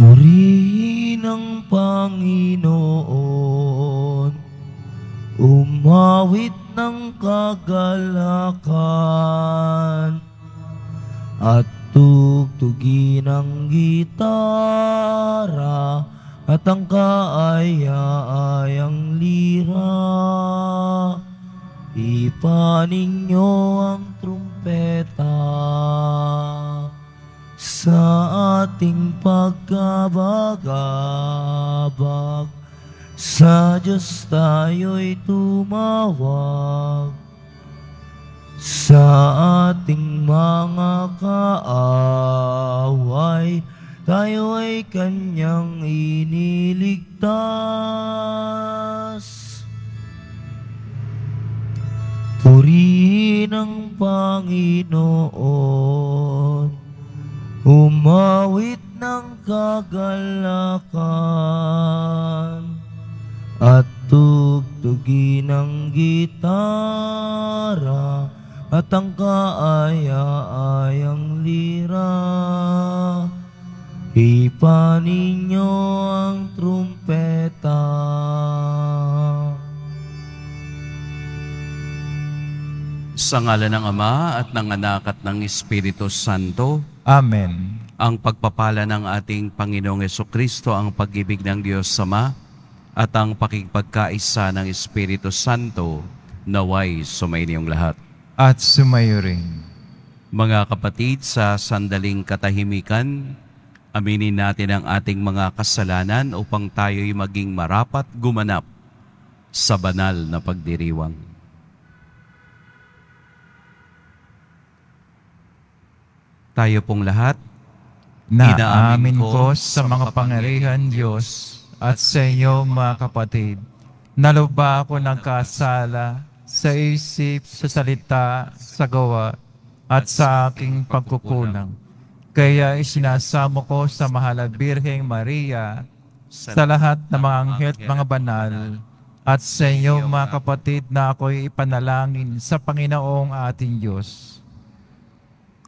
Purihin ang Panginoon, umawit ng kagalakan, at tugtugin ang gitara, at ang kaaya lira. Ipaninyo ang trumpeta sa ating pagkabagabag. Sa Diyos tayo'y tumawag sa ating mga kaaway. Tayo ay kanyang iniligtas. Purihin ang Panginoon Umawit ng kagalakan At tugtugin ang gitara At ang kaaya-ayang lira Ipanin niyo ang trumpeta Sa ngala ng Ama at ng Anak at ng Espiritu Santo, Amen. Ang pagpapala ng ating Panginoong Yeso Kristo, ang pag-ibig ng Diyos Sama, at ang pakikpagkaisa ng Espiritu Santo, naway sumainiyong lahat. At sumayo rin. Mga kapatid, sa sandaling katahimikan, aminin natin ang ating mga kasalanan upang tayo'y maging marapat gumanap sa banal na pagdiriwang. Tayo pong lahat, na inaamin ko sa mga pangyarihan Diyos at sa inyo mga kapatid, naloba ako ng kasala sa isip, sa salita, sa gawa, at sa aking pagkukulang. Kaya isinasamo ko sa Mahal Birheng Maria, sa lahat ng mga anghel mga banal, at sa inyo mga kapatid na ako'y ipanalangin sa Panginoong ating Diyos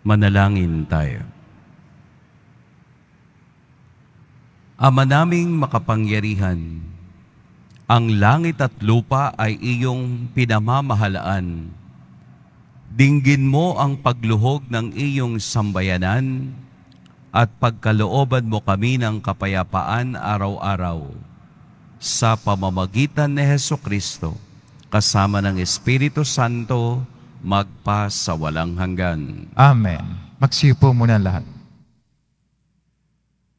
Manalangin tayo. Ama naming makapangyarihan, ang langit at lupa ay iyong pinamamahalaan. Dinggin mo ang pagluhog ng iyong sambayanan at pagkalooban mo kami ng kapayapaan araw-araw sa pamamagitan ni Heso Kristo kasama ng Espiritu Santo magpa sa walang hanggan. Amen. Magsipo muna lahat.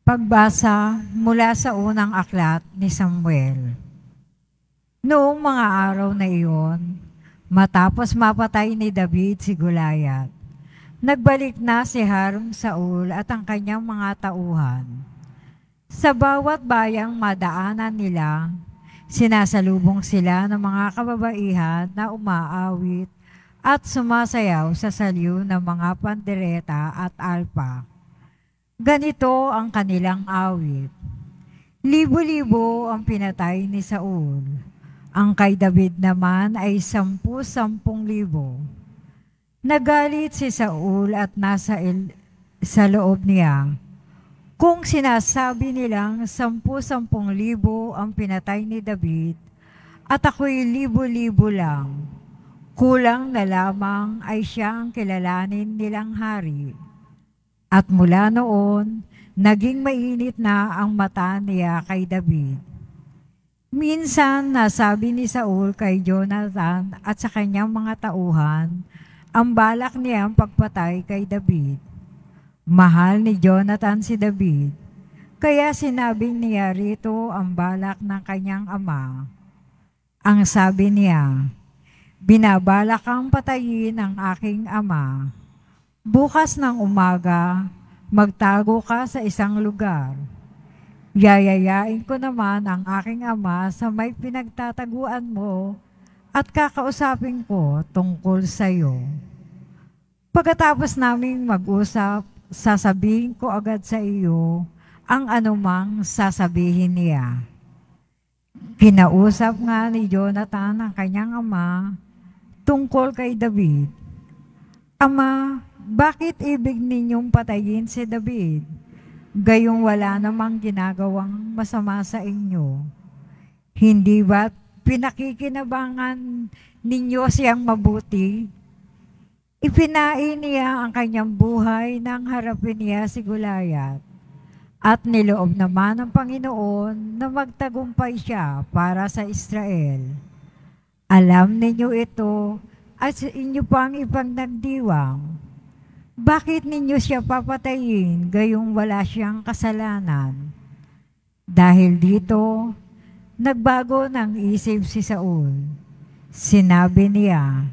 Pagbasa mula sa unang aklat ni Samuel. Noong mga araw na iyon, matapos mapatay ni David si Goliath, nagbalik na si Harum Saul at ang kanyang mga tauhan. Sa bawat bayang madaanan nila, Sinasalubong sila ng mga kababaihan na umaawit at sumasayaw sa saliw ng mga pandereta at alpa. Ganito ang kanilang awit. Libo-libo ang pinatay ni Saul. Ang kay David naman ay sampu-sampung libo. Nagalit si Saul at nasa il- sa loob niya. Kung sinasabi nilang sampu-sampung libo ang pinatay ni David at ako'y libo-libo lang, Kulang na lamang ay siyang kilalanin nilang hari. At mula noon, naging mainit na ang mata niya kay David. Minsan, nasabi ni Saul kay Jonathan at sa kanyang mga tauhan, ang balak niya ang pagpatay kay David. Mahal ni Jonathan si David, kaya sinabi niya rito ang balak ng kanyang ama. Ang sabi niya, Binabala kang patayin ang aking ama. Bukas ng umaga, magtago ka sa isang lugar. Yayayain ko naman ang aking ama sa may pinagtataguan mo at kakausapin ko tungkol sa iyo. Pagkatapos naming mag-usap, sasabihin ko agad sa iyo ang anumang sasabihin niya. Kinausap nga ni Jonathan ang kanyang ama tungkol kay David, Ama, bakit ibig ninyong patayin si David? Gayong wala namang ginagawang masama sa inyo. Hindi ba pinakikinabangan ninyo siyang mabuti? Ipinain niya ang kanyang buhay nang harapin niya si Gulayat. At niloob naman ng Panginoon na magtagumpay siya para sa Israel. Alam ninyo ito at sa inyo pang ipagnagdiwang. Bakit ninyo siya papatayin gayong wala siyang kasalanan? Dahil dito, nagbago ng isip si Saul. Sinabi niya,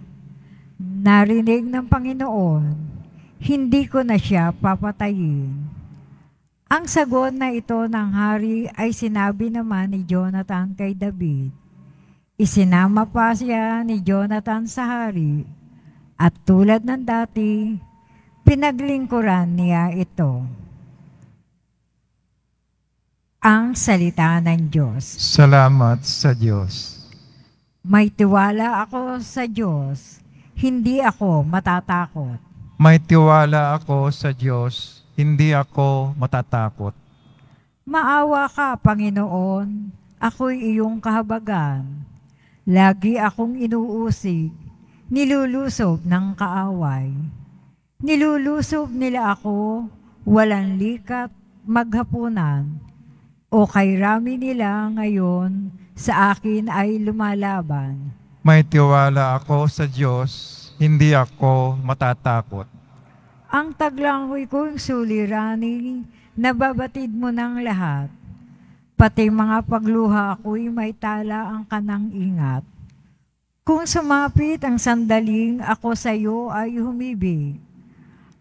narinig ng Panginoon, hindi ko na siya papatayin. Ang sagot na ito ng hari ay sinabi naman ni Jonathan kay David, Isinama pa siya ni Jonathan sa hari at tulad ng dati, pinaglingkuran niya ito. Ang salita ng Diyos. Salamat sa Diyos. May tiwala ako sa Diyos, hindi ako matatakot. May tiwala ako sa Diyos, hindi ako matatakot. Maawa ka, Panginoon, ako'y iyong kahabagan Lagi akong inuusig, nilulusob ng kaaway. Nilulusob nila ako, walang likap, maghapunan. O kay rami nila ngayon, sa akin ay lumalaban. May tiwala ako sa Diyos, hindi ako matatakot. Ang taglangoy kong suliranin, nababatid mo ng lahat pati mga pagluha ako'y may tala ang kanang ingat. Kung sumapit ang sandaling ako sa iyo ay humibi,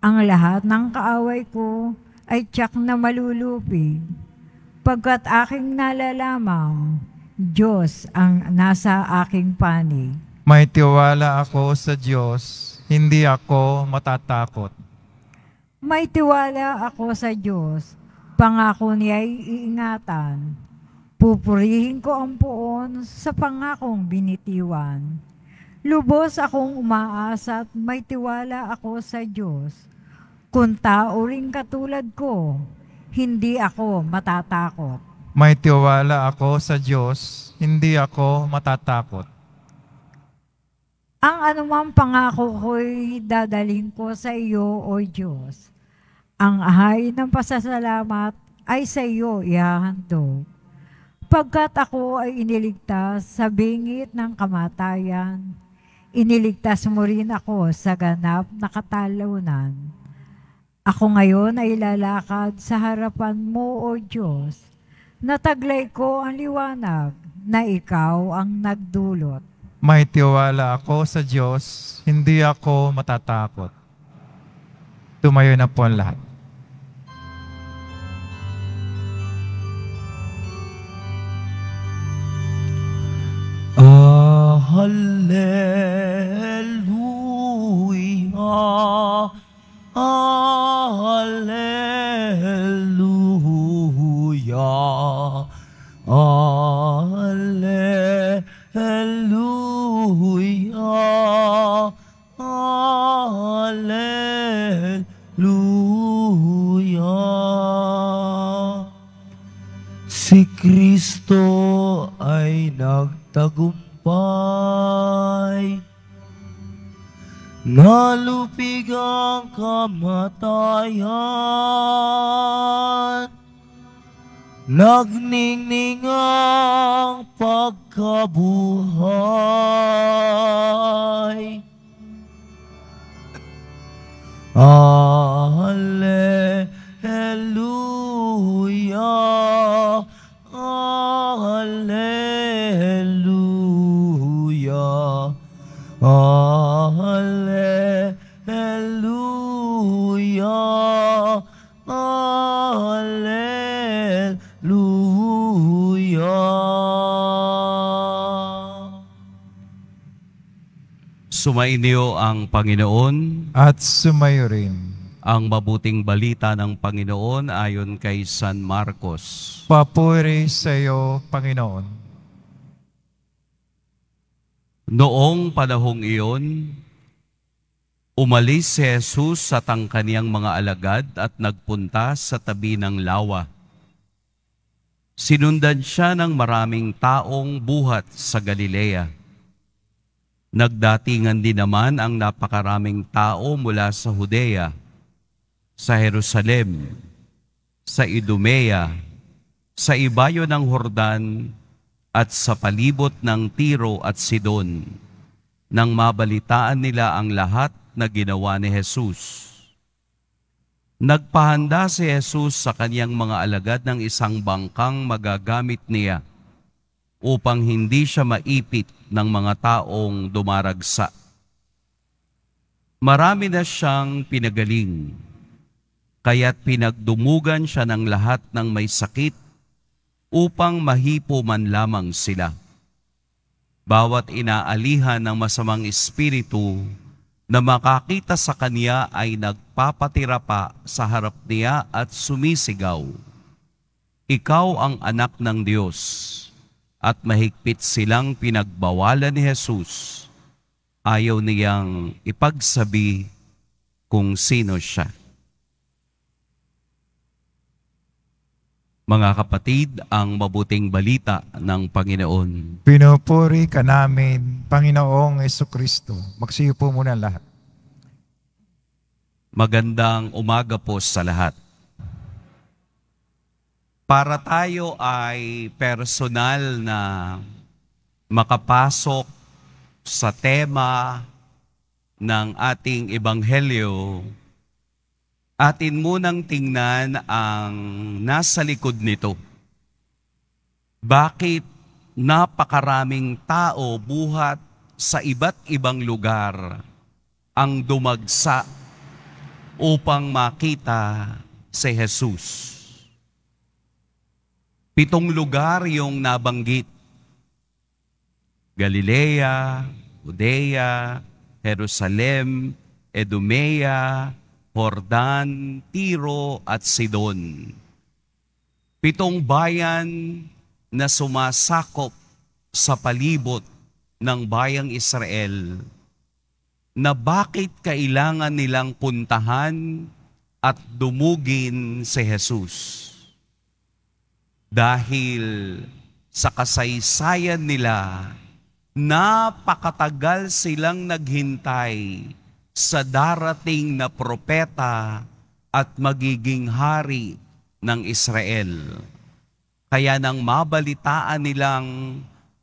Ang lahat ng kaaway ko ay tiyak na malulupi. Pagkat aking nalalamang, Diyos ang nasa aking panig. May tiwala ako sa Diyos, hindi ako matatakot. May tiwala ako sa Diyos, pangako niya ay iingatan. Pupurihin ko ang poon sa pangakong binitiwan. Lubos akong umaasa at may tiwala ako sa Diyos. Kung tao rin katulad ko, hindi ako matatakot. May tiwala ako sa Diyos, hindi ako matatakot. Ang anumang pangako ko'y dadalhin ko sa iyo, O Diyos ang ahay ng pasasalamat ay sa iyo ihahandog. Pagkat ako ay iniligtas sa bingit ng kamatayan, iniligtas mo rin ako sa ganap na katalunan. Ako ngayon ay lalakad sa harapan mo, O Diyos. Nataglay ko ang liwanag na ikaw ang nagdulot. May tiwala ako sa Diyos, hindi ako matatakot. Tumayo na po ang lahat. Hallelujah. Hallelujah. Hallelujah. Hallelujah. Si Kristo ay nagtagumpay tagumpay Nalupig ang kamatayan Nagningning ang pagkabuhay Alleluia Alleluia niyo ang Panginoon at sumayo rin ang mabuting balita ng Panginoon ayon kay San Marcos. Papuri sa iyo, Panginoon. Noong panahong iyon, umalis si Jesus sa tangkaniyang mga alagad at nagpunta sa tabi ng lawa. Sinundan siya ng maraming taong buhat sa Galilea Nagdatingan din naman ang napakaraming tao mula sa Judea, sa Jerusalem, sa Idumea, sa ibayo ng Hordan, at sa palibot ng Tiro at Sidon, nang mabalitaan nila ang lahat na ginawa ni Jesus. Nagpahanda si Jesus sa kaniyang mga alagad ng isang bangkang magagamit niya – upang hindi siya maipit ng mga taong dumaragsa. Marami na siyang pinagaling, kaya't pinagdumugan siya ng lahat ng may sakit upang mahipo man lamang sila. Bawat inaalihan ng masamang espiritu na makakita sa kanya ay nagpapatira pa sa harap niya at sumisigaw, Ikaw ang anak ng Diyos at mahigpit silang pinagbawalan ni Jesus. Ayaw niyang ipagsabi kung sino siya. Mga kapatid, ang mabuting balita ng Panginoon. Pinupuri ka namin, Panginoong Kristo. Magsiyo po muna lahat. Magandang umaga po sa lahat para tayo ay personal na makapasok sa tema ng ating ebanghelyo, atin munang tingnan ang nasa likod nito. Bakit napakaraming tao buhat sa iba't ibang lugar ang dumagsa upang makita si Jesus? Pitong lugar yung nabanggit. Galilea, Judea, Jerusalem, Edumea, Hordan, Tiro at Sidon. Pitong bayan na sumasakop sa palibot ng bayang Israel na bakit kailangan nilang puntahan at dumugin si Jesus. Dahil sa kasaysayan nila, napakatagal silang naghintay sa darating na propeta at magiging hari ng Israel. Kaya nang mabalitaan nilang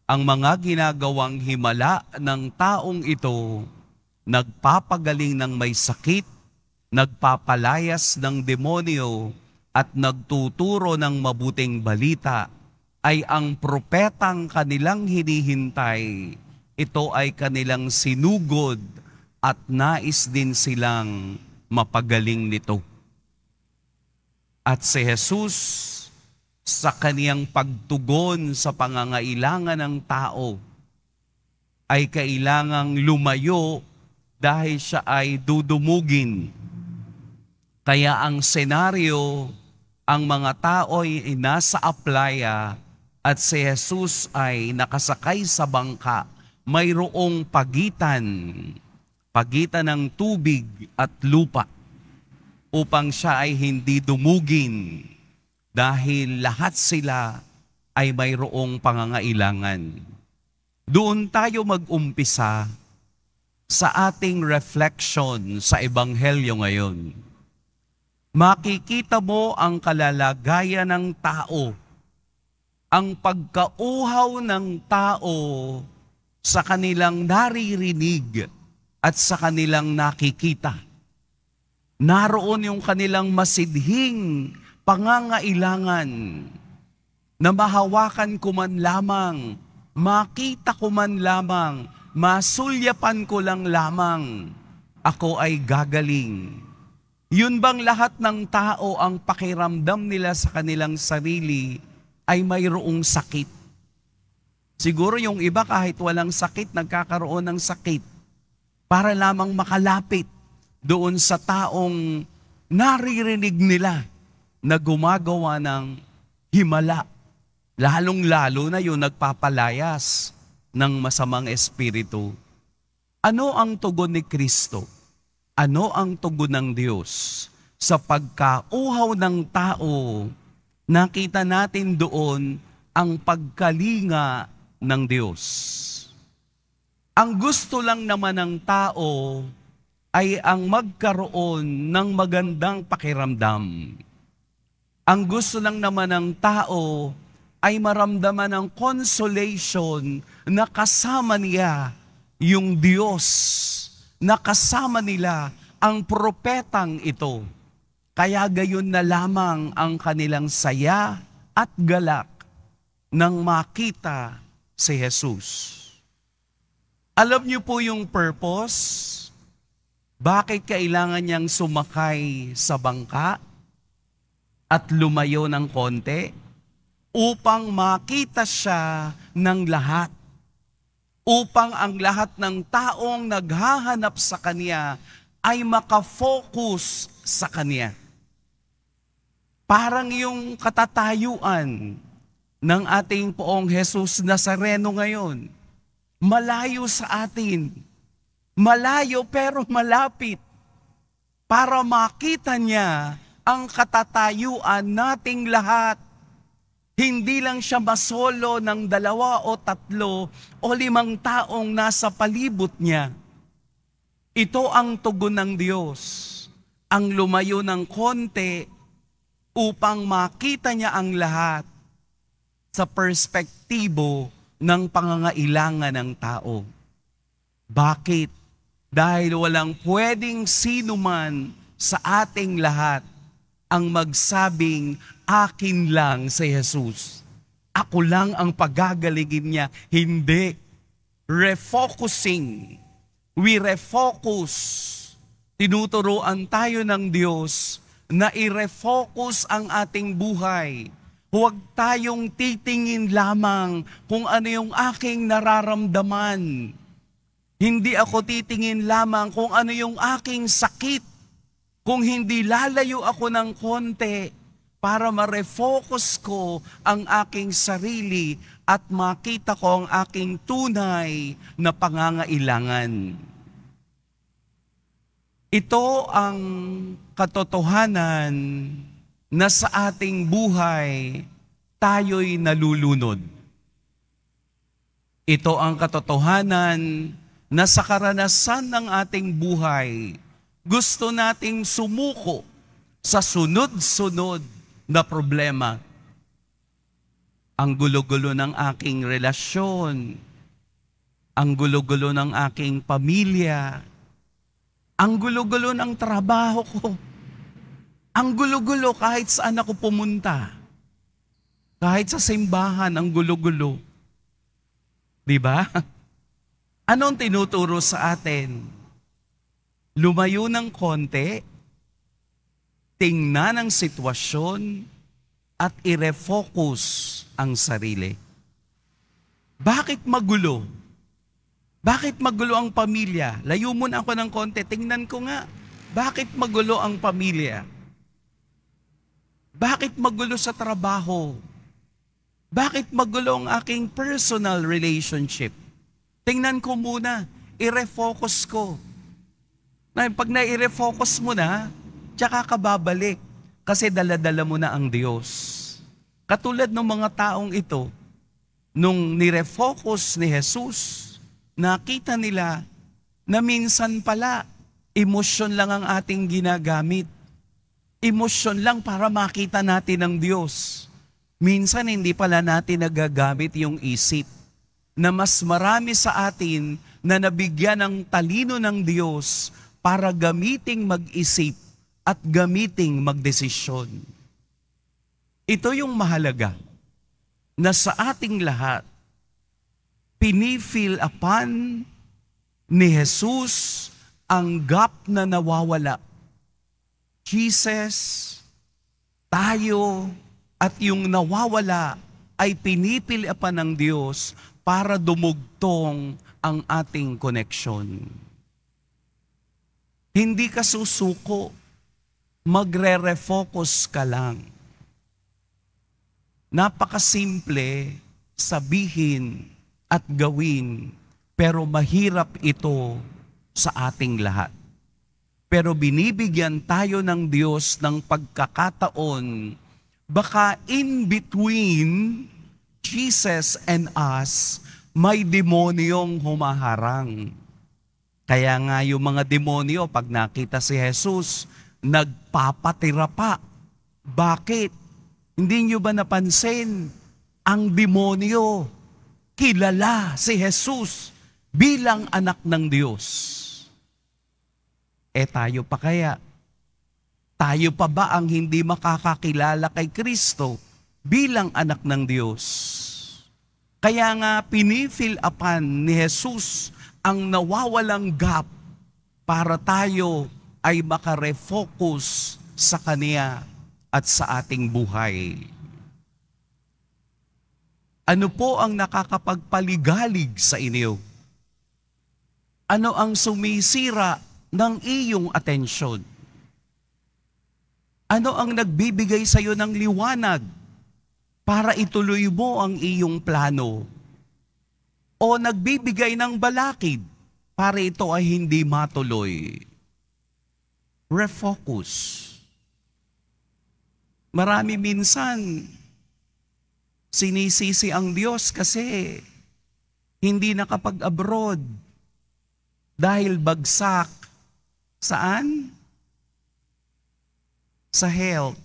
ang mga ginagawang himala ng taong ito, nagpapagaling ng may sakit, nagpapalayas ng demonyo, at nagtuturo ng mabuting balita ay ang propetang kanilang hinihintay. Ito ay kanilang sinugod at nais din silang mapagaling nito. At si Jesus sa kaniyang pagtugon sa pangangailangan ng tao ay kailangang lumayo dahil siya ay dudumugin. Kaya ang senaryo ang mga tao'y nasa aplaya at si Jesus ay nakasakay sa bangka, mayroong pagitan, pagitan ng tubig at lupa upang siya ay hindi dumugin dahil lahat sila ay mayroong pangangailangan. Doon tayo mag-umpisa sa ating reflection sa Ebanghelyo ngayon makikita mo ang kalalagayan ng tao, ang pagkauhaw ng tao sa kanilang naririnig at sa kanilang nakikita. Naroon yung kanilang masidhing pangangailangan na mahawakan ko man lamang, makita ko man lamang, masulyapan ko lang lamang, ako ay gagaling yun bang lahat ng tao ang pakiramdam nila sa kanilang sarili ay mayroong sakit? Siguro yung iba kahit walang sakit, nagkakaroon ng sakit para lamang makalapit doon sa taong naririnig nila na gumagawa ng himala. Lalong-lalo na yung nagpapalayas ng masamang espiritu. Ano ang tugon ni Kristo? Ano ang tugon ng Diyos? Sa pagkauhaw ng tao, nakita natin doon ang pagkalinga ng Diyos. Ang gusto lang naman ng tao ay ang magkaroon ng magandang pakiramdam. Ang gusto lang naman ng tao ay maramdaman ng consolation na kasama niya yung Diyos nakasama nila ang propetang ito. Kaya gayon na lamang ang kanilang saya at galak nang makita si Jesus. Alam niyo po yung purpose? Bakit kailangan niyang sumakay sa bangka at lumayo ng konti? Upang makita siya ng lahat upang ang lahat ng taong naghahanap sa Kanya ay makafocus sa Kanya. Parang yung katatayuan ng ating poong Jesus Nazareno ngayon. Malayo sa atin. Malayo pero malapit. Para makita niya ang katatayuan nating lahat hindi lang siya masolo ng dalawa o tatlo o limang taong nasa palibot niya. Ito ang tugon ng Diyos, ang lumayo ng konti upang makita niya ang lahat sa perspektibo ng pangangailangan ng tao. Bakit? Dahil walang pwedeng sino man sa ating lahat ang magsabing akin lang si Jesus. Ako lang ang pagagalingin niya. Hindi. Refocusing. We refocus. Tinuturoan tayo ng Diyos na i-refocus ang ating buhay. Huwag tayong titingin lamang kung ano yung aking nararamdaman. Hindi ako titingin lamang kung ano yung aking sakit. Kung hindi lalayo ako ng konti, para ma-refocus ko ang aking sarili at makita ko ang aking tunay na pangangailangan. Ito ang katotohanan na sa ating buhay tayo'y nalulunod. Ito ang katotohanan na sa karanasan ng ating buhay, gusto nating sumuko sa sunod-sunod na problema. Ang gulo-gulo ng aking relasyon, ang gulo-gulo ng aking pamilya, ang gulo-gulo ng trabaho ko, ang gulo-gulo kahit saan ako pumunta, kahit sa simbahan, ang gulo-gulo. Di ba? Anong tinuturo sa atin? Lumayo ng konti tingnan ang sitwasyon at i-refocus ang sarili. Bakit magulo? Bakit magulo ang pamilya? Layo na ako ng konti. Tingnan ko nga. Bakit magulo ang pamilya? Bakit magulo sa trabaho? Bakit magulo ang aking personal relationship? Tingnan ko muna. I-refocus ko. Pag na-i-refocus mo na, tsaka ka babalik kasi daladala mo na ang Diyos. Katulad ng mga taong ito, nung nirefocus ni Jesus, nakita nila na minsan pala, emosyon lang ang ating ginagamit. Emosyon lang para makita natin ang Diyos. Minsan hindi pala natin nagagamit yung isip na mas marami sa atin na nabigyan ng talino ng Diyos para gamiting mag-isip at gamiting magdesisyon. Ito yung mahalaga na sa ating lahat, pinifil upon ni Jesus ang gap na nawawala. Jesus, tayo, at yung nawawala ay pinipil upon ng Diyos para dumugtong ang ating connection. Hindi ka susuko magre-refocus ka lang. Napakasimple sabihin at gawin, pero mahirap ito sa ating lahat. Pero binibigyan tayo ng Diyos ng pagkakataon, baka in between Jesus and us, may demonyong humaharang. Kaya nga yung mga demonyo, pag nakita si Jesus, nagpapatira pa. Bakit? Hindi nyo ba napansin? Ang demonyo, kilala si Jesus bilang anak ng Diyos. E tayo pa kaya? Tayo pa ba ang hindi makakakilala kay Kristo bilang anak ng Diyos? Kaya nga pinifil upan ni Jesus ang nawawalang gap para tayo ay makarefocus sa Kaniya at sa ating buhay. Ano po ang nakakapagpaligalig sa inyo? Ano ang sumisira ng iyong atensyon? Ano ang nagbibigay sa iyo ng liwanag para ituloy mo ang iyong plano? O nagbibigay ng balakid para ito ay hindi matuloy? refocus. Marami minsan, sinisisi ang Diyos kasi hindi nakapag-abroad dahil bagsak. Saan? Sa health.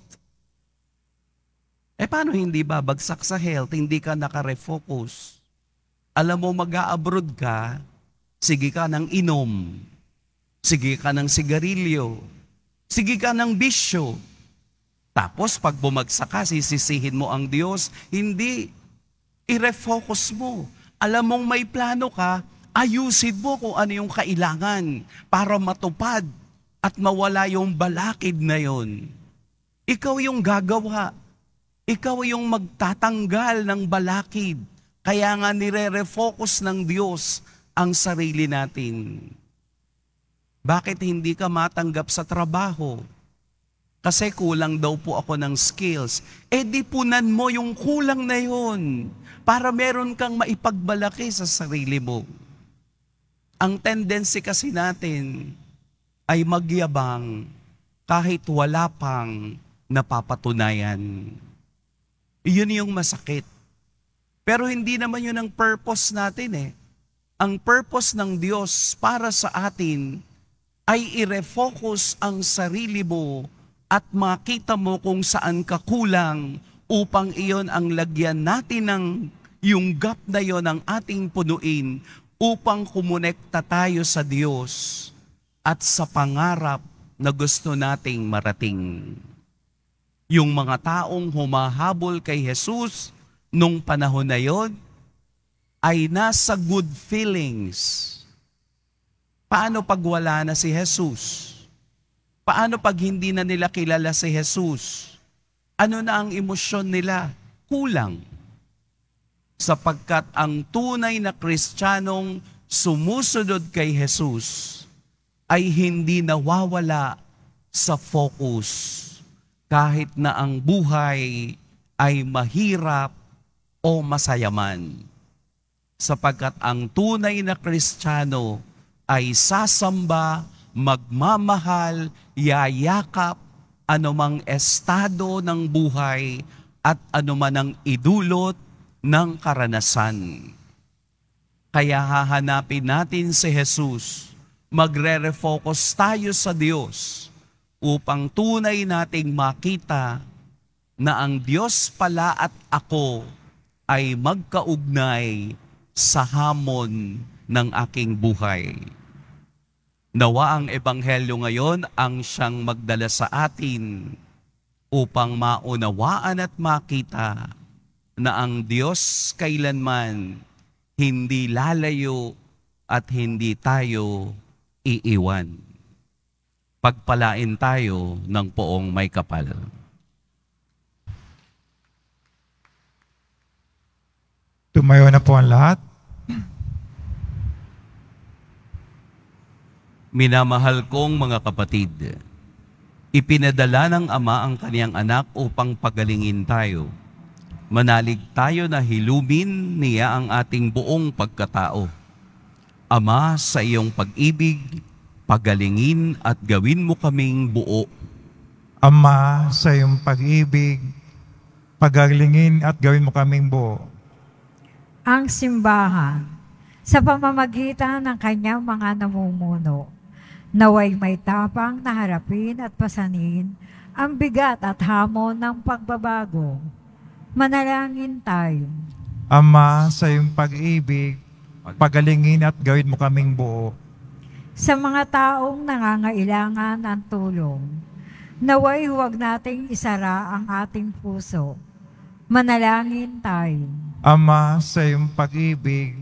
Eh paano hindi ba bagsak sa health, hindi ka nakarefocus? Alam mo, mag-a-abroad ka, sige ka ng inom, sige ka ng sigarilyo, Sige ka ng bisyo. Tapos pag bumagsak ka, sisisihin mo ang Diyos. Hindi. I-refocus mo. Alam mong may plano ka, ayusin mo kung ano yung kailangan para matupad at mawala yung balakid na yon. Ikaw yung gagawa. Ikaw yung magtatanggal ng balakid. Kaya nga nire-refocus ng Diyos ang sarili natin. Bakit hindi ka matanggap sa trabaho? Kasi kulang daw po ako ng skills. E di punan mo yung kulang na yon para meron kang maipagbalaki sa sarili mo. Ang tendency kasi natin ay magyabang kahit wala pang napapatunayan. Iyon yung masakit. Pero hindi naman yun ang purpose natin eh. Ang purpose ng Diyos para sa atin ay i-refocus ang sarili mo at makita mo kung saan ka kulang upang iyon ang lagyan natin ng yung gap na yon ang ating punuin upang kumonekta tayo sa Diyos at sa pangarap na gusto nating marating. Yung mga taong humahabol kay Jesus nung panahon na yon ay nasa good feelings Paano pag wala na si Jesus? Paano pag hindi na nila kilala si Jesus? Ano na ang emosyon nila? Kulang. Sapagkat ang tunay na kristyanong sumusunod kay Jesus ay hindi nawawala sa focus kahit na ang buhay ay mahirap o masayaman. Sapagkat ang tunay na kristyano ay sasamba, magmamahal, yayakap, anumang estado ng buhay at anuman ang idulot ng karanasan. Kaya hahanapin natin si Jesus, magre-refocus tayo sa Diyos upang tunay nating makita na ang Diyos pala at ako ay magkaugnay sa hamon ng aking buhay. Nawa ang Ebanghelyo ngayon ang siyang magdala sa atin upang maunawaan at makita na ang Diyos kailanman hindi lalayo at hindi tayo iiwan. Pagpalain tayo ng poong may kapal. Tumayo na po ang lahat. Minamahal kong mga kapatid, ipinadala ng Ama ang kaniyang anak upang pagalingin tayo. Manalig tayo na hilumin niya ang ating buong pagkatao. Ama, sa iyong pag-ibig, pagalingin at gawin mo kaming buo. Ama, sa iyong pag-ibig, pagalingin at gawin mo kaming buo. Ang simbahan, sa pamamagitan ng kanyang mga namumuno, Naway may tapang na harapin at pasanin ang bigat at hamon ng pagbabago. Manalangin tayo. Ama, sa iyong pag-ibig, pagalingin at gawin mo kaming buo. Sa mga taong nangangailangan ng tulong, naway huwag nating isara ang ating puso. Manalangin tayo. Ama, sa iyong pag-ibig,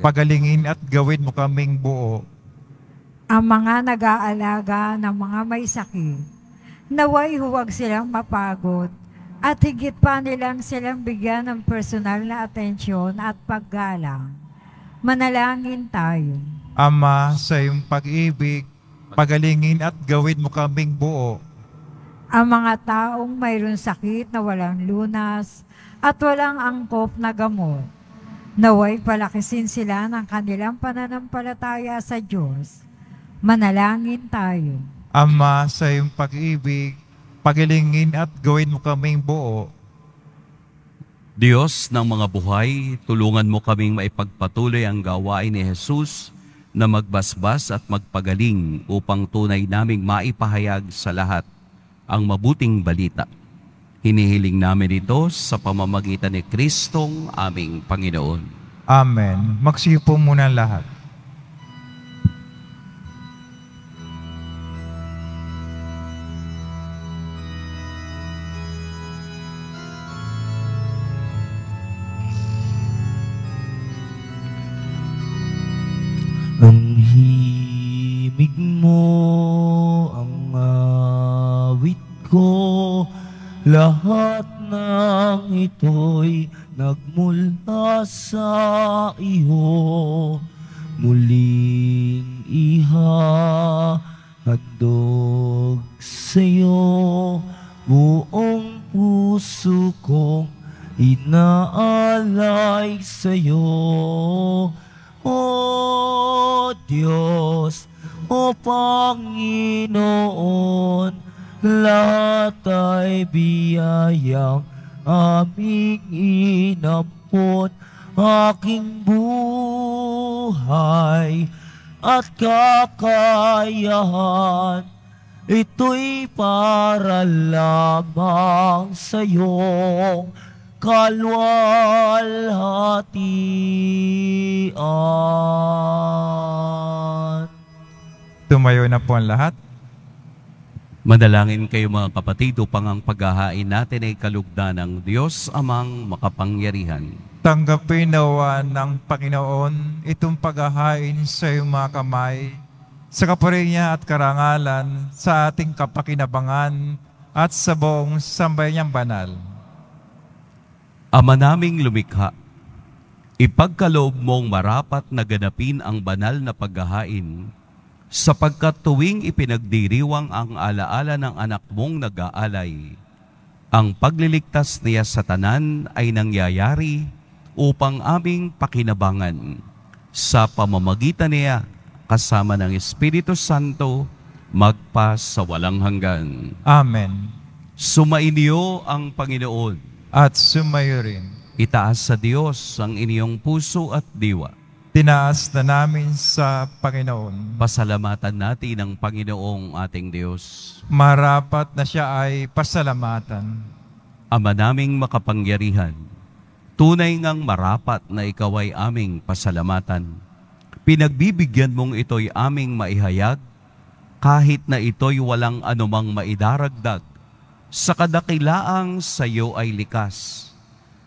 pagalingin at gawin mo kaming buo ang mga nag-aalaga ng mga may sakit. Naway huwag silang mapagod at higit pa nilang silang bigyan ng personal na atensyon at paggalang. Manalangin tayo. Ama, sa iyong pag-ibig, pagalingin at gawin mo kaming buo. Ang mga taong mayroon sakit na walang lunas at walang angkop na gamot. Naway palakisin sila ng kanilang pananampalataya sa Diyos Manalangin tayo. Ama, sa iyong pag-ibig, pagilingin at gawin mo kaming buo. Diyos ng mga buhay, tulungan mo kaming maipagpatuloy ang gawain ni Jesus na magbasbas at magpagaling upang tunay naming maipahayag sa lahat ang mabuting balita. Hinihiling namin ito sa pamamagitan ni Kristong aming Panginoon. Amen. Magsiyo po muna lahat. buhay at kakayahan. Ito'y para lamang sa iyong kalwalhatian. Tumayo na po ang lahat. Madalangin kayo mga kapatid upang ang paghahain natin ay kalugdan ng Diyos amang makapangyarihan. Tanggapin nawa ng Panginoon itong paghahain sa iyong mga kamay, sa kapuri at karangalan, sa ating kapakinabangan, at sa buong sambay banal. Ama naming lumikha, ipagkaloob mong marapat na ganapin ang banal na paghahain sapagkat tuwing ipinagdiriwang ang alaala ng anak mong nag-aalay, ang pagliligtas niya sa tanan ay nangyayari upang aming pakinabangan sa pamamagitan niya kasama ng Espiritu Santo magpa sa walang hanggan. Amen. Sumainyo ang Panginoon. At sumayo rin. Itaas sa Diyos ang inyong puso at diwa tinaas na namin sa Panginoon. Pasalamatan natin ang Panginoong ating Diyos. Marapat na siya ay pasalamatan. Ama naming makapangyarihan, tunay ngang marapat na ikaw ay aming pasalamatan. Pinagbibigyan mong ito'y aming maihayag, kahit na ito'y walang anumang maidaragdag, sa kadakilaang sa iyo ay likas.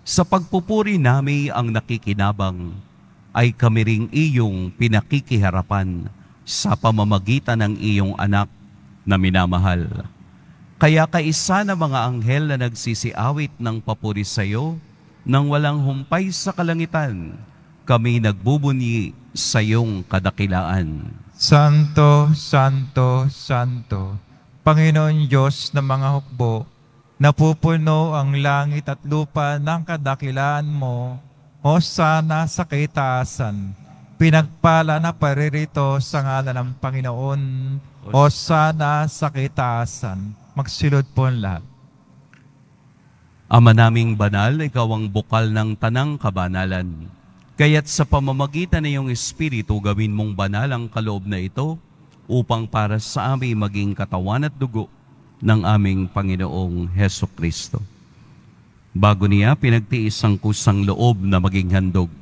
Sa pagpupuri nami ang nakikinabang, ay kami ring iyong pinakikiharapan sa pamamagitan ng iyong anak na minamahal. Kaya kaisa na mga anghel na nagsisiawit ng papuri sa iyo nang walang humpay sa kalangitan, kami nagbubunyi sa iyong kadakilaan. Santo, Santo, Santo, Panginoon Diyos ng mga hukbo, napupuno ang langit at lupa ng kadakilaan mo Hosanna sa kaitaasan. Pinagpala na paririto sa ngalan ng Panginoon. Hosanna sa kaitaasan. Magsilod po ang lahat. Ama naming banal, ikaw ang bukal ng tanang kabanalan. Kaya't sa pamamagitan ng iyong Espiritu, gawin mong banal ang kaloob na ito upang para sa amin maging katawan at dugo ng aming Panginoong Heso Kristo. Bago niya pinagtiis ang kusang loob na maging handog.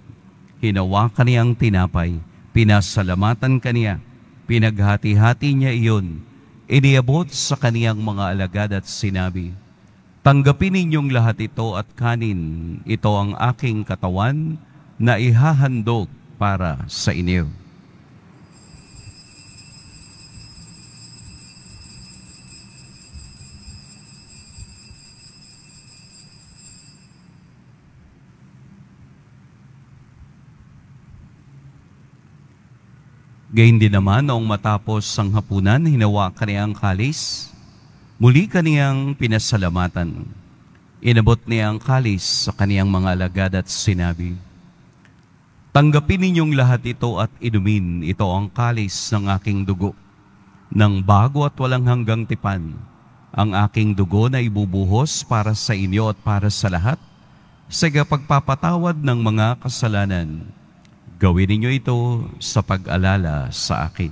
Hinawa kaniyang tinapay, pinasalamatan kaniya, pinaghati-hati niya iyon, iniabot sa kaniyang mga alagad at sinabi, Tanggapin ninyong lahat ito at kanin, ito ang aking katawan na ihahandog para sa inyo. Gayun din naman, noong matapos ang hapunan, hinawa kaniyang kalis, muli kaniyang pinasalamatan. Inabot niya ang kalis sa kaniyang mga alagad at sinabi, Tanggapin ninyong lahat ito at inumin ito ang kalis ng aking dugo, Nang bago at walang hanggang tipan, ang aking dugo na ibubuhos para sa inyo at para sa lahat, sa pagpapatawad ng mga kasalanan Gawin ninyo ito sa pag-alala sa akin.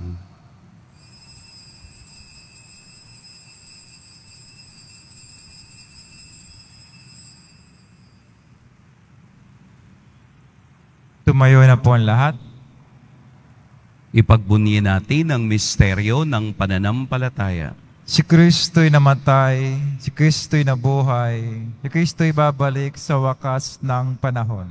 Tumayo na po ang lahat. Ipagbunyi natin ang misteryo ng pananampalataya. Si Kristo'y namatay, si Kristo'y nabuhay, si Kristo'y babalik sa wakas ng panahon.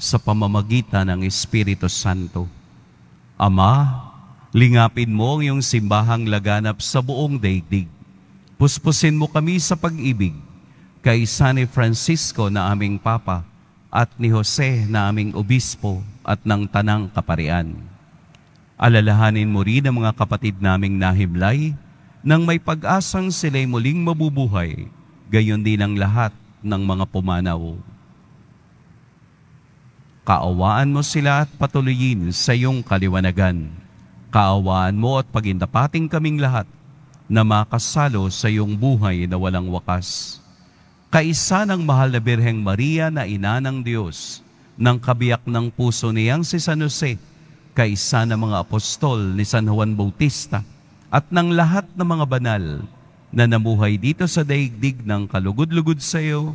sa pamamagitan ng Espiritu Santo. Ama, lingapin mo ang iyong simbahang laganap sa buong daigdig. Puspusin mo kami sa pag-ibig kay San Francisco na aming Papa at ni Jose na aming Obispo at ng Tanang Kaparian. Alalahanin mo rin ang mga kapatid naming nahimlay nang may pag-asang sila'y muling mabubuhay, gayon din ang lahat ng mga pumanaw Kaawaan mo sila at patuloyin sa iyong kaliwanagan. Kaawaan mo at pagindapating kaming lahat na makasalo sa iyong buhay na walang wakas. Kaisa ng mahal na Birheng Maria na ina ng Diyos, ng kabiyak ng puso niyang si San Jose, kaisa ng mga apostol ni San Juan Bautista, at ng lahat ng mga banal na namuhay dito sa daigdig ng kalugod-lugod sa iyo,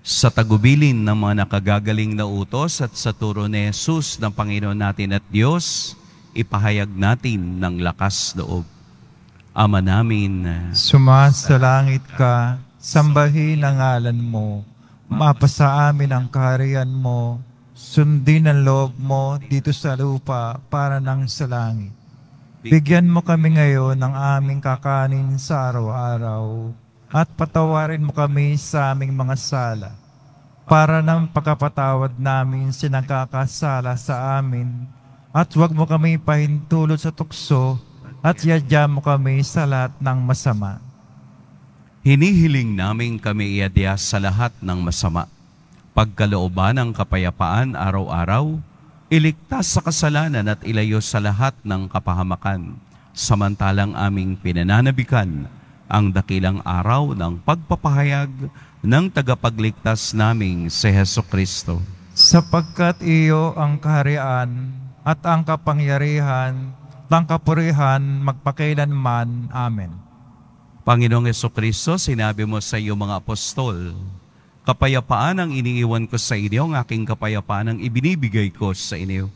sa tagubilin ng mga nakagagaling na utos at sa turo ni Jesus ng Panginoon natin at Diyos, ipahayag natin ng lakas loob. Ama namin, sumasalangit ka, sambahin ang ngalan mo, mapasa amin ang kaharian mo, sundin ang loob mo dito sa lupa para nang sa langit. Bigyan mo kami ngayon ng aming kakanin sa araw-araw at patawarin mo kami sa aming mga sala para ng pagkapatawad namin sinagkakasala sa amin at huwag mo kami pahintulot sa tukso at yadya mo kami sa lahat ng masama. Hinihiling namin kami iadya sa lahat ng masama. Pagkalooban ng kapayapaan araw-araw, iligtas sa kasalanan at ilayo sa lahat ng kapahamakan, samantalang aming pinananabikan ang dakilang araw ng pagpapahayag ng tagapagligtas naming si Heso Kristo. Sapagkat iyo ang kaharian at ang kapangyarihan ng kapurihan magpakailanman. Amen. Panginoong Yeso Kristo, sinabi mo sa iyo mga apostol, Kapayapaan ang iniiwan ko sa inyo, ang aking kapayapaan ang ibinibigay ko sa inyo.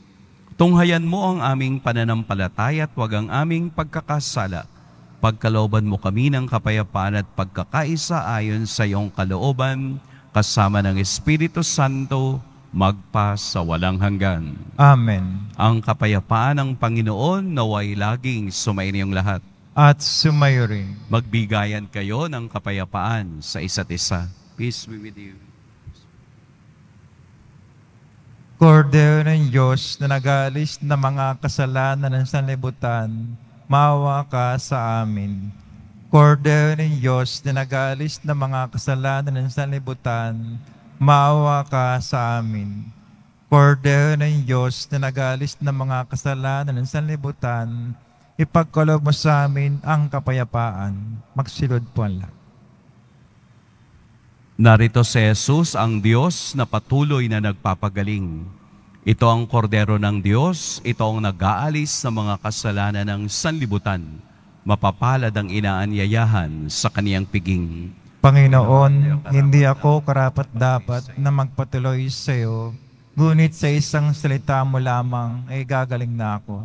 Tunghayan mo ang aming pananampalataya at wag ang aming pagkakasala pagkalooban mo kami ng kapayapaan at pagkakaisa ayon sa iyong kalooban, kasama ng Espiritu Santo, magpa sa walang hanggan. Amen. Ang kapayapaan ng Panginoon naway laging sumayin yung lahat. At sumayo rin. Magbigayan kayo ng kapayapaan sa isa't isa. Peace be with you. Cordero ng Diyos na nagalis ng mga kasalanan ng sanlibutan, mawa ka sa amin. Cordero ng Diyos na nagalis ng mga kasalanan ng sanlibutan, mawa ka sa amin. Cordero ng Diyos na nagalis ng mga kasalanan ng sanlibutan, ipagkalob mo sa amin ang kapayapaan. Magsilod po ang lahat. Narito si Jesus ang Diyos na patuloy na nagpapagaling. Ito ang kordero ng Diyos, ito ang nag-aalis sa mga kasalanan ng sanlibutan. Mapapalad ang inaanyayahan sa kaniyang piging. Panginoon, hindi ako karapat-dapat na magpatuloy sa iyo, ngunit sa isang salita mo lamang ay gagaling na ako.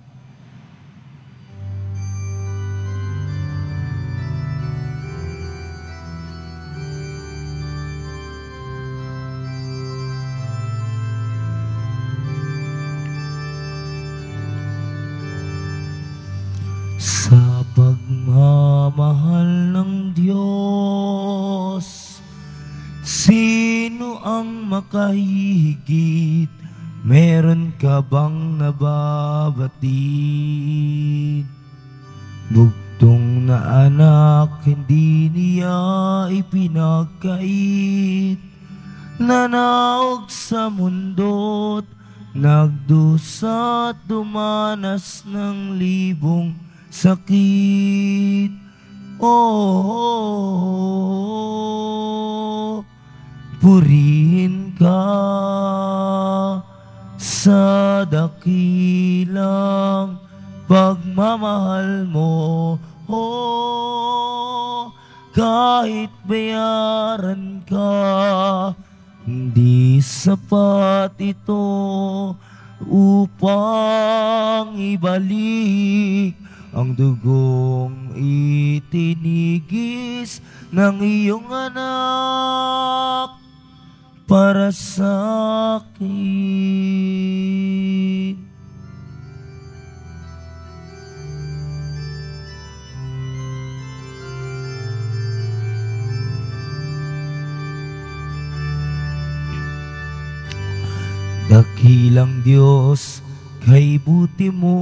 kahihigit Meron ka bang nababatid? Bugtong na anak, hindi niya ipinagkait Nanaog sa mundo't nagdusa at dumanas ng libong sakit Oh, oh, oh, oh. oh. Purihin ka sa dakilang pagmamahal mo. Oh, kahit bayaran ka, hindi sapat ito upang ibalik ang dugong itinigis ng iyong anak para sa akin. Dakilang Diyos, kay buti mo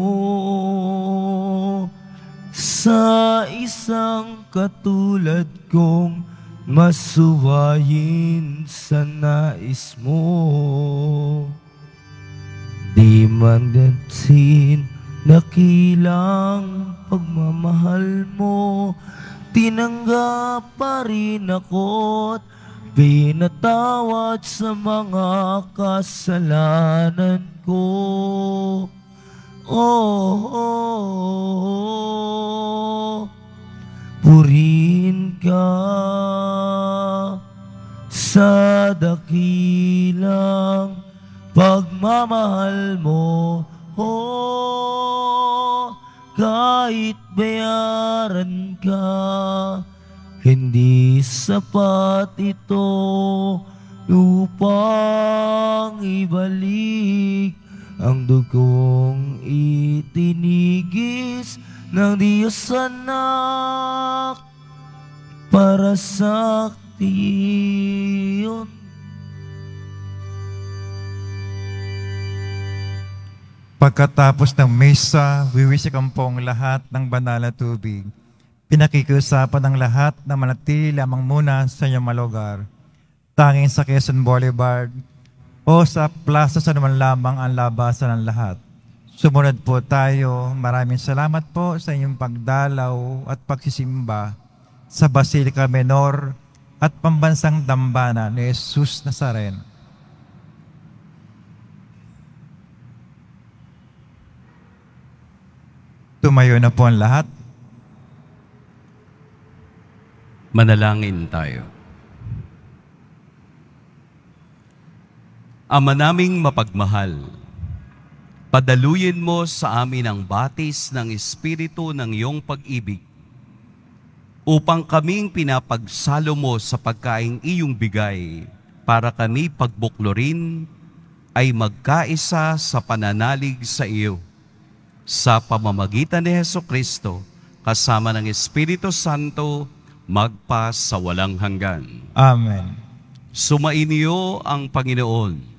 sa isang katulad kong masuwayin sa nais mo. Di man gansin nakilang pagmamahal mo, tinanggap pa rin ako't pinatawad sa mga kasalanan ko. Oh, oh, oh, oh purin ka sa dakilang pagmamahal mo. Oh, kahit bayaran ka, hindi sapat ito upang ibalik ang dugong itinigis ng Diyos anak para sa tiyon. Pagkatapos ng mesa, wiwisikan po ang lahat ng banal na tubig. Pinakikiusapan ng lahat na manatili lamang muna sa inyong malugar. Tanging sa Quezon Boulevard o sa plaza sa naman lamang ang labasan ng lahat. Sumunod po tayo. Maraming salamat po sa inyong pagdalaw at pagsisimba sa Basilica Menor at Pambansang Dambana ni Jesus Nazaren. Tumayo na po ang lahat. Manalangin tayo. Ama naming mapagmahal, Padaluyin mo sa amin ang batis ng Espiritu ng iyong pag-ibig upang kaming pinapagsalo mo sa pagkain iyong bigay para kami pagbuklorin ay magkaisa sa pananalig sa iyo sa pamamagitan ni Heso Kristo kasama ng Espiritu Santo magpa sa walang hanggan. Amen. Sumainyo ang Panginoon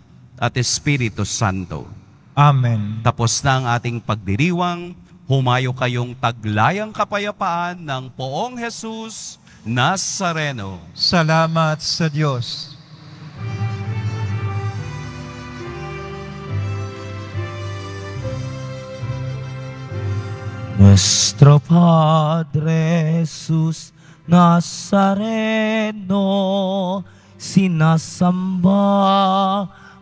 at Espiritu Santo. Amen. Tapos na ang ating pagdiriwang, humayo kayong taglayang kapayapaan ng poong Jesus Nazareno. Salamat sa Diyos. Nuestro Padre Jesus Nazareno, sinasamba